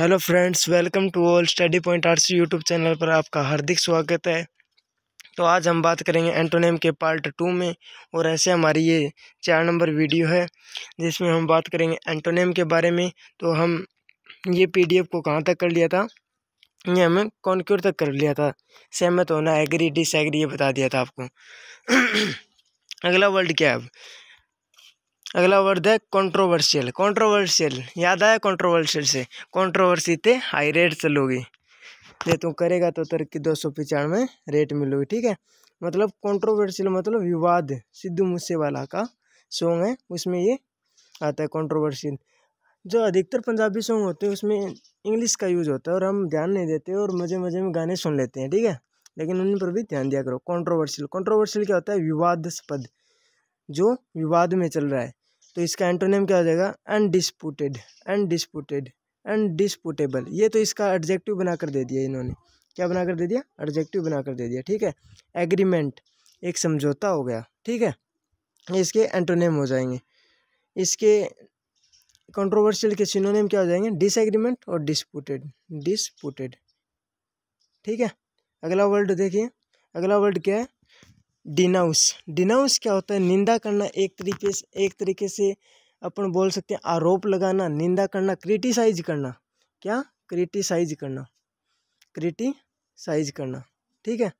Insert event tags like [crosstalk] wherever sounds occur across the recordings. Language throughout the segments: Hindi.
hello friends welcome to all study point arts YouTube channel पर आपका हार्दिक स्वागत है तो आज हम बात करेंगे एंटोनेम के पार्ट टू में और ऐसे हमारी ये चार नंबर वीडियो है जिसमें हम बात करेंगे एंटोनेम के बारे में तो हम ये पीडीएफ को कहाँ तक कर लिया था ये हमें कॉन्क्योर तक कर लिया था सहमत होना एग्री डिसएग्री ये बता दिया था आपको [clears throat] अगला वर्ल्ड क्या है अगला वर्ड है कंट्रोवर्शियल कंट्रोवर्शियल याद आया कंट्रोवर्शियल से कंट्रोवर्सी थे हाई रेट से लोगी ये तू तो करेगा तो तरक्की दो सौ पचानवे रेट मिलोगी ठीक है मतलब कंट्रोवर्शियल मतलब विवाद सिद्धू मूसेवाला का सॉन्ग है उसमें ये आता है कंट्रोवर्शियल जो अधिकतर पंजाबी सॉन्ग होते हैं उसमें इंग्लिश का यूज़ होता है और हम ध्यान नहीं देते और मज़े मज़े में गाने सुन लेते हैं ठीक है लेकिन उन पर भी ध्यान दिया करो कंट्रोवर्शियल कंट्रोवर्शियल क्या होता है विवादस्पद जो विवाद में चल रहा है तो इसका एंटोनेम क्या हो जाएगा अनडिस्पुटेड अनडिस्पुटेड अनडिस्पुटेबल ये तो इसका एडजेक्टिव बनाकर दे दिया इन्होंने क्या बनाकर दे दिया एडजेक्टिव बनाकर दे दिया ठीक है एग्रीमेंट एक समझौता हो गया ठीक है इसके एंटोनेम हो जाएंगे इसके कंट्रोवर्शियल के सिनोनिम क्या हो जाएंगे डिसएग्रीमेंट और डिस्पुटेड डिस्पुटेड ठीक है अगला वर्ड देखिए अगला वर्ड क्या है डिनाउस डिनाउस क्या होता है निंदा करना एक तरीके से एक तरीके से अपन बोल सकते हैं आरोप लगाना निंदा करना क्रिटिसाइज करना क्या क्रिटिसाइज करना क्रिटिसाइज करना ठीक है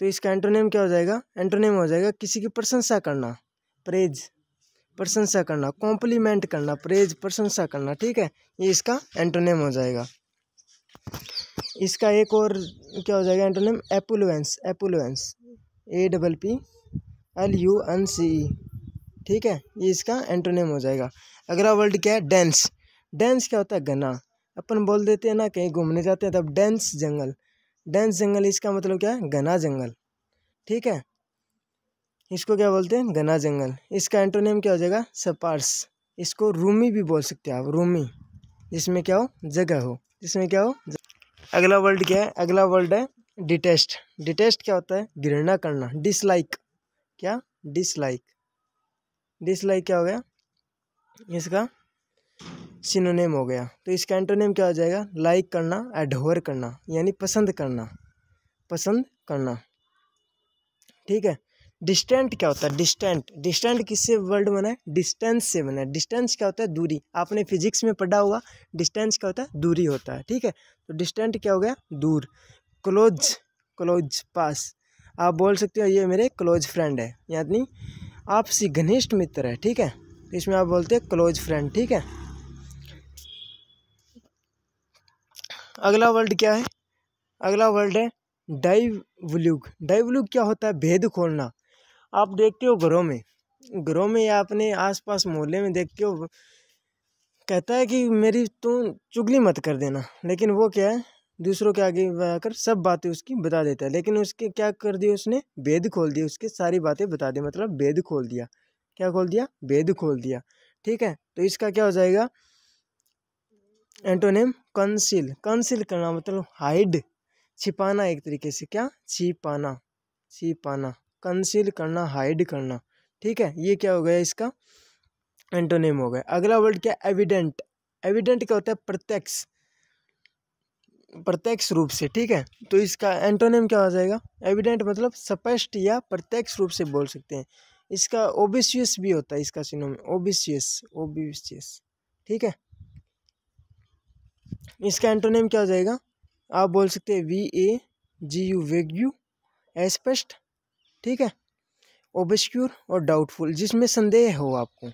तो इसका एंटोनेम क्या हो जाएगा एंटोनेम हो जाएगा किसी की प्रशंसा करना प्रेज प्रशंसा करना कॉम्प्लीमेंट करना प्रेज प्रशंसा करना ठीक है ये इसका एंटोनेम हो जाएगा इसका एक और क्या हो जाएगा antonym opulence opulence A double P L U N C E ठीक है ये इसका एंटोनेम हो जाएगा अगला वर्ड क्या है डेंस डेंस क्या होता है घना अपन बोल देते हैं ना कहीं घूमने जाते हैं तब डेंस जंगल डेंस जंगल इसका मतलब क्या है घना जंगल ठीक है इसको क्या बोलते हैं घना जंगल इसका एंटोनेम क्या हो जाएगा सपार्स इसको रूमी भी बोल सकते हो आप रूमी जिसमें क्या हो जगह हो जिसमें क्या हो अगला वर्ड क्या है अगला वर्ड है डिटेस्ट डिटेस्ट क्या होता है घृणा करना डिसलाइक क्या डिसलाइक डिसलाइक क्या हो गया इसका सिनोनेम हो गया तो इसका एंटोनेम क्या हो जाएगा लाइक करना एडहोर करना यानी पसंद करना पसंद करना ठीक है डिस्टेंट क्या होता है डिस्टेंट डिस्टेंट किससे वर्ड बना है डिस्टेंस से बना है डिस्टेंस क्या होता है दूरी आपने फिजिक्स में पढ़ा होगा डिस्टेंस क्या होता है दूरी होता है ठीक है तो डिस्टेंट क्या हो गया दूर क्लोज क्लोज पास आप बोल सकते हो ये मेरे क्लोज फ्रेंड है यानी आपसी घनिष्ठ मित्र है ठीक है इसमें आप बोलते हैं क्लोज फ्रेंड ठीक है अगला वर्ड क्या है अगला वर्ड है डाइवल्यूग डाइवल्यूग क्या होता है भेद खोलना आप देखते हो घरों में घरों में या अपने आसपास मोहल्ले में देखते हो कहता है कि मेरी तू चुगली मत कर देना लेकिन वो क्या है दूसरों के आगे आकर सब बातें उसकी बता देता है लेकिन उसके क्या कर दिया उसने वेद खोल दिया उसके सारी बातें बता दी मतलब वेद खोल दिया क्या खोल दिया वेद खोल दिया ठीक है तो इसका क्या हो जाएगा एंटोनेम कंसिल कंसिल करना मतलब हाइड छिपाना एक तरीके से क्या छिपाना छिपाना कंसिल करना हाइड करना ठीक है ये क्या हो गया इसका एंटोनेम हो गया अगला वर्ड क्या एविडेंट एविडेंट क्या होता है प्रत्यक्ष प्रत्यक्ष रूप से ठीक है तो इसका एंटोनेम क्या हो जाएगा एविडेंट मतलब स्पष्ट या प्रत्यक्ष रूप से बोल सकते हैं इसका ओबिशियस भी होता है इसका सिनोम ओबिशियस ओबिशियस ठीक है इसका एंटोनेम क्या हो जाएगा आप बोल सकते हैं V A G U vague U एस्पष्ट ठीक है ओबिस्क्यूर और डाउटफुल जिसमें संदेह हो आपको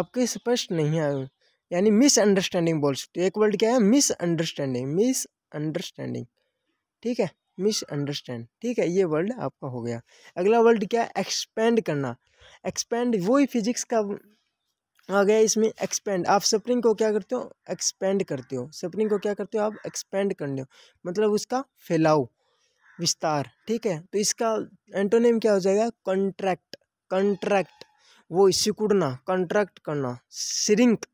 आपके स्पष्ट नहीं आए यानी मिसअंडरस्टैंडिंग बोल सकते हो एक वर्ड क्या है मिसअंडरस्टैंडिंग मिस अंडरस्टैंडिंग ठीक है मिसअंडरस्टैंड ठीक है ये वर्ल्ड आपका हो गया अगला वर्ल्ड क्या है एक्सपेंड करना एक्सपेंड वही फिजिक्स का आ गया इसमें एक्सपेंड आप सपरिंग को क्या करते हो एक्सपेंड करते हो सपरिंग को क्या करते हो आप एक्सपेंड करने हो मतलब उसका फैलाओ विस्तार ठीक है तो इसका एंटोनेम क्या हो जाएगा कॉन्ट्रैक्ट कॉन्ट्रैक्ट वो सिकुड़ना कॉन्ट्रैक्ट करना सिरिंक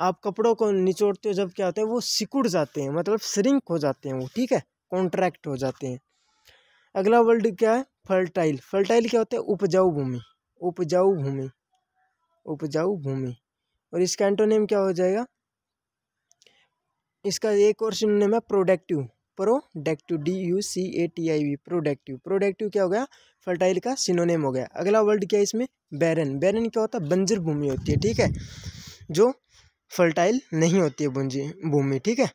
आप कपड़ों को निचोड़ते हो जब क्या होता है वो सिकुड़ जाते हैं मतलब श्रिंक हो जाते हैं वो ठीक है कॉन्ट्रैक्ट हो जाते हैं अगला वर्ल्ड क्या है फर्टाइल फर्टाइल क्या होता है उपजाऊ भूमि उपजाऊ भूमि उपजाऊ भूमि और इसका एंटोनेम क्या हो जाएगा इसका एक और सिनोनेम है productive productive D U C A T I V productive productive क्या हो गया फर्टाइल का सिनोनेम हो गया अगला वर्ड क्या है इसमें बैरन बैरन क्या होता है बंजर भूमि होती है ठीक है जो फर्टाइल नहीं होती है भूंजी भूमि ठीक है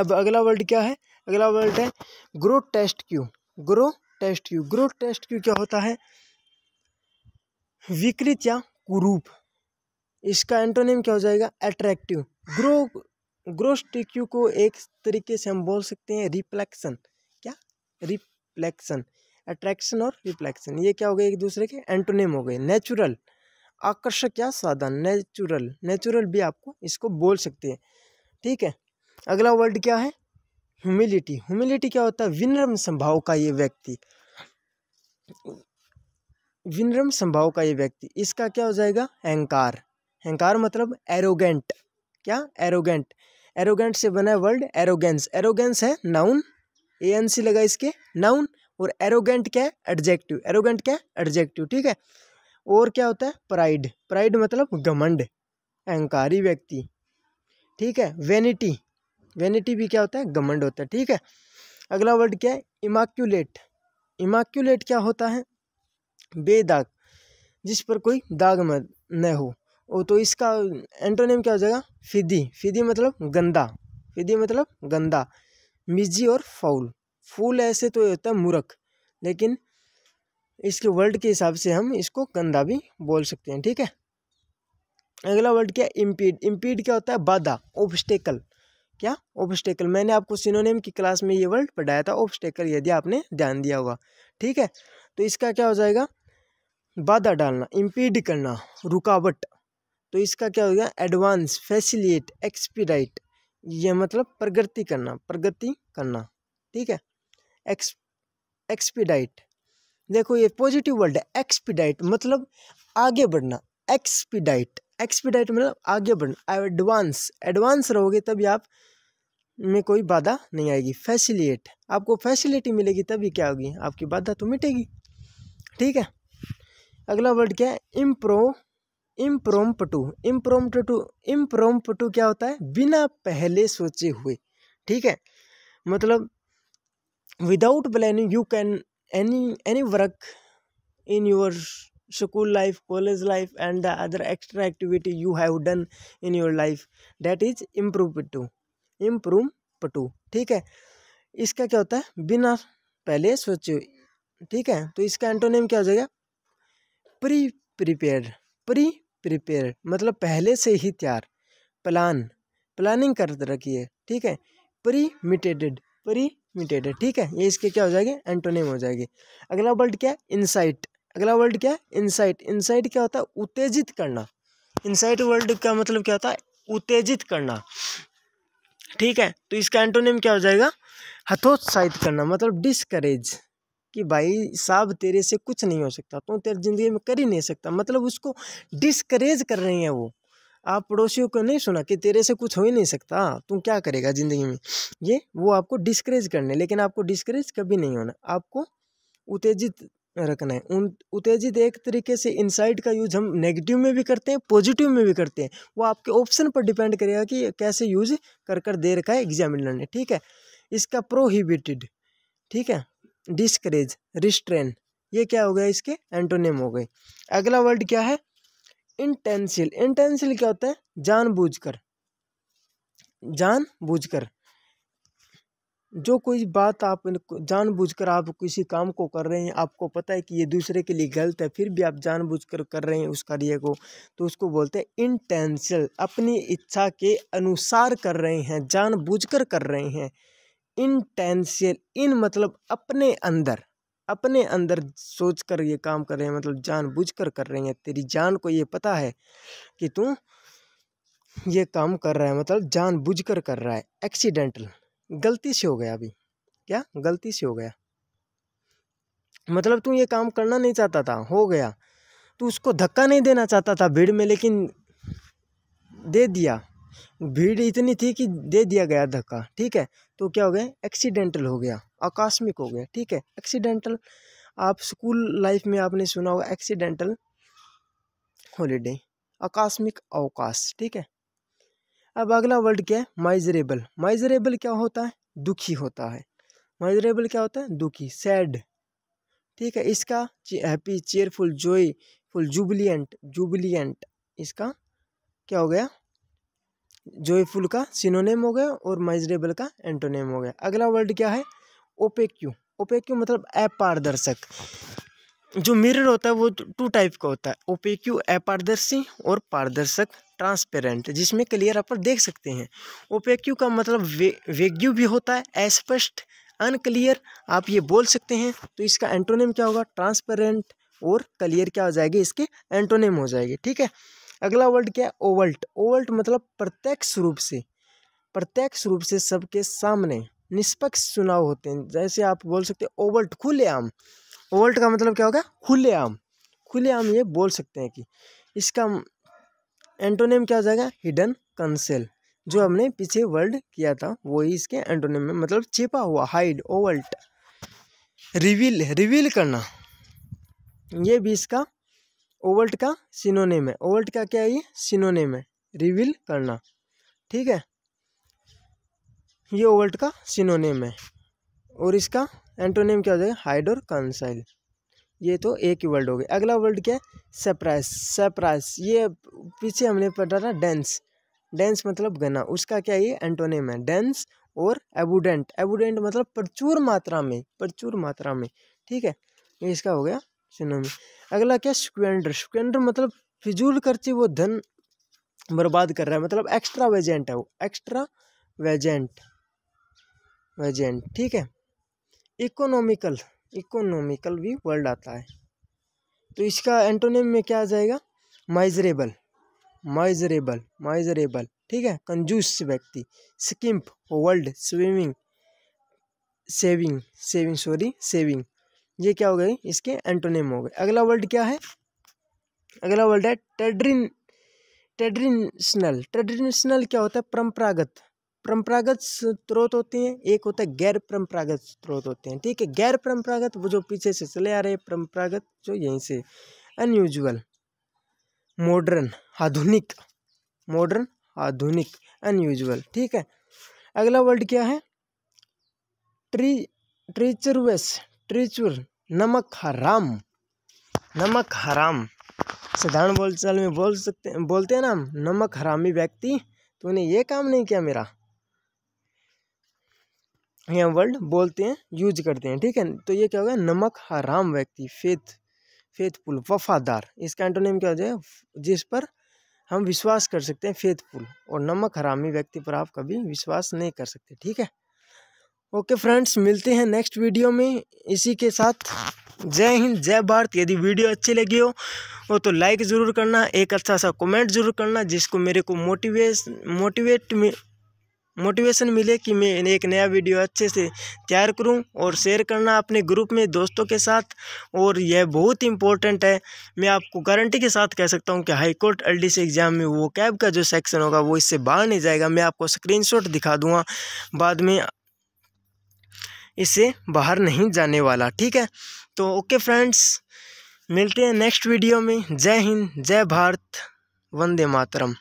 अब अगला वर्ड क्या है अगला वर्ड है grotesque grotesque grotesque क्या होता है विकृत या कुरूप इसका एंटोनेम क्या हो जाएगा एट्रैक्टिव ग्रो ग्रोस्टिक्यू को एक तरीके से हम बोल सकते हैं रिफ्लेक्शन क्या रिफ्लेक्शन अट्रैक्शन और रिफ्लेक्शन ये क्या हो गए एक दूसरे के एंटोनेम हो गए नेचुरल आकर्षक या साधन नेचुरल नेचुरल भी आपको इसको बोल सकते हैं ठीक है अगला वर्ड क्या है ह्यूमिलिटी ह्यूमिलिटी क्या होता है विनम्र संभाव का ये व्यक्ति विनम्र संभाव का ये व्यक्ति इसका क्या हो जाएगा अहंकार अहंकार मतलब एरोगेंट क्या एरोगेंट एरोगेंट से बना है वर्ड एरोगेंस एरोगेंस है नाउन ए एन सी लगा इसके नाउन और एरोगेंट क्या है एडजेक्टिव एरोगेंट क्या है एडजेक्टिव ठीक है और क्या होता है प्राइड प्राइड मतलब घमंड अहंकारी व्यक्ति ठीक है वेनिटी वेनिटी भी क्या होता है घमंड होता है ठीक है अगला वर्ड क्या है इमाक्यूलेट इमाक्यूलेट क्या होता है बेदाग जिस पर कोई दाग मत न हो ओ तो इसका एंटोनेम क्या हो जाएगा फिदी फिदी मतलब गंदा फिदी मतलब गंदा मिजी और फाउल फूल ऐसे तो होता है मूर्ख लेकिन इसके वर्ड के हिसाब से हम इसको कंधा भी बोल सकते हैं ठीक है अगला वर्ड क्या इम्पीड इम्पीड क्या होता है बाधा ऑब्स्टेकल क्या ऑब्स्टेकल मैंने आपको सिनोनेम की क्लास में ये वर्ड पढ़ाया था ऑब्स्टेकल यदि आपने ध्यान दिया होगा ठीक है तो इसका क्या हो जाएगा बाधा डालना इम्पीड करना रुकावट तो इसका क्या हो गया एडवांस फैसिलिएट एक्सपीडाइट ये मतलब प्रगति करना प्रगति करना ठीक है एक्स एक्सपीडाइट देखो ये पॉजिटिव वर्ड है एक्सपीडाइट मतलब आगे बढ़ना एक्सपीडाइट एक्सपीडाइट मतलब आगे बढ़ना एडवांस एडवांस रहोगे तभी आप में कोई बाधा नहीं आएगी फैसिलिएट आपको फैसिलिटी मिलेगी तभी क्या होगी आपकी बाधा तो मिटेगी ठीक है अगला वर्ड क्या है इम्प्रो टू इम्प्रोम पटू क्या होता है बिना पहले सोचे हुए ठीक है मतलब without planning you can any any work in your school life college life and the other extra activity you have done in your life that is improve to improve पटू ठीक है इसका क्या होता है बिना पहले सोचे ठीक है तो इसका एंटोनेम क्या हो जाएगा प्री प्रिपेयर प्री प्रिपेयर मतलब पहले से ही तैयार प्लान प्लानिंग कर रखी है ठीक है प्री मिटेडेड प्री म्यूटेट है ठीक है ये इसके क्या हो जाएगी एंटोनेम हो जाएगी अगला वर्ड क्या है इनसाइट अगला वर्ड क्या है इनसाइट इनसाइट क्या होता है उत्तेजित करना इनसाइट वर्ड का मतलब क्या होता है उत्तेजित करना ठीक है तो इसका एंटोनेम क्या हो जाएगा हथोत्साहित करना मतलब डिसकरेज कि भाई साहब तेरे से कुछ नहीं हो सकता तू तो तेरी ज़िंदगी में कर ही नहीं सकता मतलब उसको डिसकरेज कर रही है वो आप पड़ोसियों को नहीं सुना कि तेरे से कुछ हो ही नहीं सकता तू क्या करेगा ज़िंदगी में ये वो आपको डिस्करेज करने लेकिन आपको डिस्करेज कभी नहीं होना आपको उत्तेजित रखना है उन उत्तेजित एक तरीके से इनसाइट का यूज हम नेगेटिव में भी करते हैं पॉजिटिव में भी करते हैं वो आपके ऑप्शन पर डिपेंड करेगा कि कैसे यूज कर कर दे रखा है एग्जामिनर ने ठीक है इसका प्रोहिबिटेड ठीक है डिस्करेज रिस्ट्रेन ये क्या हो गया इसके एंटोनेम हो गए अगला वर्ड क्या है इंटेंशियल इंटेंशियल क्या होता है जानबूझकर जानबूझकर जो कोई बात आप जानबूझकर आप किसी काम को कर रहे हैं आपको पता है कि ये दूसरे के लिए गलत है फिर भी आप जानबूझकर कर रहे हैं उस कार्य को तो उसको बोलते हैं इंटेंशल अपनी इच्छा के अनुसार कर रहे हैं जानबूझकर कर रहे हैं इंटेंशियल इन मतलब अपने अंदर अपने अंदर सोच कर ये काम कर रहे हैं मतलब बुझ कर कर रहे हैं तेरी जान को ये पता है कि तू ये काम कर रहा है मतलब जानबूझ कर कर रहा है एक्सीडेंटल गलती से हो गया अभी क्या गलती से हो गया मतलब तू ये काम करना नहीं चाहता था हो गया तू उसको धक्का नहीं देना चाहता था भीड़ में लेकिन दे दिया भीड़ इतनी थी कि दे दिया गया धक्का ठीक है तो क्या हो गया एक्सीडेंटल हो गया आकस्मिक हो गया ठीक है एक्सीडेंटल आप स्कूल लाइफ में आपने सुना होगा एक्सीडेंटल हॉलीडे आकस्मिक अवकाश ठीक है अब अगला वर्ड क्या है माइजरेबल माइजरेबल क्या होता है दुखी होता है माइजरेबल क्या होता है दुखी सैड ठीक है इसका happy cheerful full jubilant jubilant इसका क्या हो गया जॉयफुल का सिनोनेम हो गया और माइजरेबल का एंटोनेम हो गया अगला वर्ड क्या है ओपेक्यू ओपेक्यू मतलब अपारदर्शक जो मिरर होता है वो टू टाइप का होता है ओपेक्यू अपारदर्शी और पारदर्शक ट्रांसपेरेंट जिसमें क्लियर आप देख सकते हैं ओपेक्यू का मतलब वे वेग्यू भी होता है अस्पष्ट अनक्लियर आप ये बोल सकते हैं तो इसका एंटोनेम क्या होगा ट्रांसपेरेंट और क्लियर क्या हो जाएगी इसके एंटोनेम हो जाएगी ठीक है अगला वर्ड क्या है ओवल्ट ओवल्ट मतलब प्रत्यक्ष रूप से प्रत्यक्ष रूप से सबके सामने निष्पक्ष चुनाव होते हैं जैसे आप बोल सकते हैं ओवल्ट खुलेआम ओवल्ट का मतलब क्या होगा खुलेआम खुलेआम ये बोल सकते हैं कि इसका एंटोनेम क्या हो जाएगा हिडन कंसेल जो हमने पीछे वर्ड किया था वही इसके एंटोनेम में मतलब छिपा हुआ हाइड ओवल्ट रिवील रिवील करना ये भी इसका ओवल्ट का सिनोनेम है ओवल्ट का क्या है ये सिनोनेम है रिवील करना ठीक है ये ओवल्ट का सिनोनेम है और इसका एंटोनेम क्या हो जाएगा हाइडोर कंसाइल ये तो एक ही वर्ड हो गया अगला वर्ड क्या है सेप्राइस सेप्राइस ये पीछे हमने पढ़ा था डेंस डेंस मतलब घना उसका क्या ये एंटोनेम है डेंस और एबुडेंट एबुडेंट मतलब प्रचुर मात्रा में प्रचुर मात्रा में ठीक है इसका हो गया सुनो में अगला क्या स्क्वेंडर स्क्वेंडर मतलब फिजूल खर्ची वो धन बर्बाद कर रहा है मतलब एक्स्ट्रा वेजेंट है वो एक्स्ट्रा वेजेंट वेजेंट ठीक है इकोनॉमिकल इकोनॉमिकल भी वर्ल्ड आता है तो इसका एंटोनिम में क्या आ जाएगा माइजरेबल माइजरेबल माइजरेबल ठीक है कंजूस व्यक्ति skimp world swimming saving saving sorry saving ये क्या हो गए इसके एंटोनेम हो गए अगला वर्ड क्या है अगला वर्ड है टेड्रिन ट्रेडिशनल ट्रेडिशनल क्या होता है परंपरागत परंपरागत स्रोत होते हैं एक होता है गैर परंपरागत स्रोत होते हैं ठीक है गैर परंपरागत वो जो पीछे से चले आ रहे हैं परंपरागत जो यहीं से अनयूजल मॉडर्न आधुनिक मॉडर्न आधुनिक अनयूजल ठीक है अगला वर्ड क्या है ट्री ट्रीचरवेस ट्रिचुर नमक हराम नमक हराम साधारण बोलचाल में बोल सकते बोलते हैं ना हम नमक हरामी व्यक्ति तूने ये काम नहीं किया मेरा यहाँ वर्ड बोलते हैं यूज करते हैं ठीक है तो ये क्या होगा नमक हराम व्यक्ति फेथ फेथफुल वफादार इसका एंटोनेम क्या हो जाए जिस पर हम विश्वास कर सकते हैं फेथफुल और नमक हरामी व्यक्ति पर आप कभी विश्वास नहीं कर सकते ठीक है ओके फ्रेंड्स मिलते हैं नेक्स्ट वीडियो में इसी के साथ जय हिंद जय भारत यदि वीडियो अच्छी लगी हो वो तो लाइक ज़रूर करना एक अच्छा सा कमेंट ज़रूर करना जिसको मेरे को मोटिवेश मोटिवेट मोटिवेशन मिले कि मैं एक नया वीडियो अच्छे से तैयार करूं और शेयर करना अपने ग्रुप में दोस्तों के साथ और यह बहुत इंपॉर्टेंट है मैं आपको गारंटी के साथ कह सकता हूं कि high court L D exam में वो कैब का जो सेक्शन होगा वो इससे बाहर नहीं जाएगा मैं आपको स्क्रीनशॉट दिखा दूंगा बाद में इससे बाहर नहीं जाने वाला ठीक है तो ओके फ्रेंड्स मिलते हैं नेक्स्ट वीडियो में जय हिंद जय भारत वंदे मातरम